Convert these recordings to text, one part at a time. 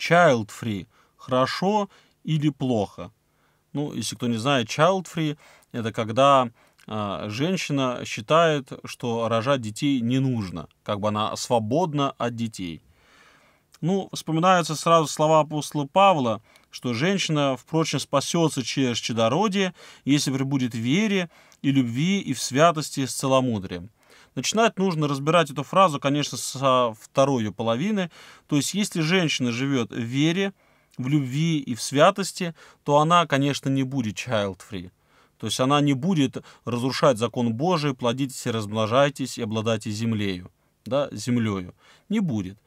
child free – хорошо или плохо. Ну, если кто не знает, child free – это когда а, женщина считает, что рожать детей не нужно, как бы она свободна от детей. Ну, вспоминаются сразу слова апостола Павла, что женщина, впрочем, спасется через чадородие, если прибудет в вере и любви и в святости с целомудрием. Начинать нужно разбирать эту фразу, конечно, со второй ее половины. То есть, если женщина живет в вере, в любви и в святости, то она, конечно, не будет child-free. То есть она не будет разрушать закон Божий, плодитесь и размножайтесь и обладайте землею да, землею. Не будет.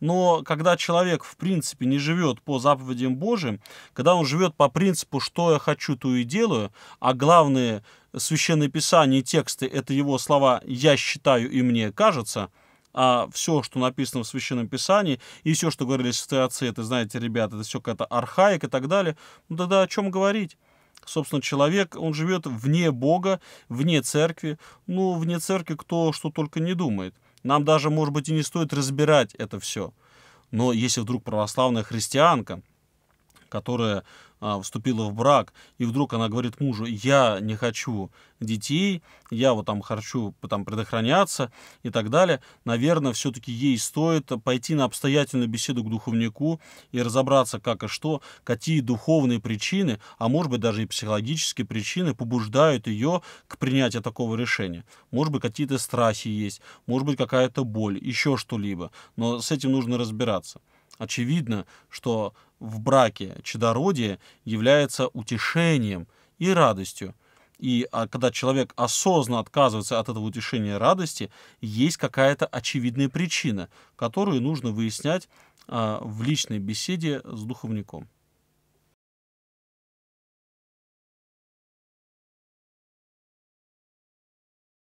Но когда человек, в принципе, не живет по заповедям Божьим, когда он живет по принципу «что я хочу, то и делаю», а главные священные писания и тексты – это его слова «я считаю и мне кажется», а все, что написано в Священном Писании, и все, что говорили святые отцы, это, знаете, ребята, это все какая-то архаика и так далее, ну тогда о чем говорить? Собственно, человек, он живет вне Бога, вне церкви. Ну, вне церкви кто что только не думает. Нам даже, может быть, и не стоит разбирать это все. Но если вдруг православная христианка которая а, вступила в брак, и вдруг она говорит мужу, я не хочу детей, я вот там хочу там, предохраняться и так далее, наверное, все-таки ей стоит пойти на обстоятельную беседу к духовнику и разобраться, как и что, какие духовные причины, а может быть даже и психологические причины побуждают ее к принятию такого решения. Может быть, какие-то страхи есть, может быть, какая-то боль, еще что-либо. Но с этим нужно разбираться. Очевидно, что в браке чадородие является утешением и радостью. И а когда человек осознанно отказывается от этого утешения и радости, есть какая-то очевидная причина, которую нужно выяснять а, в личной беседе с духовником.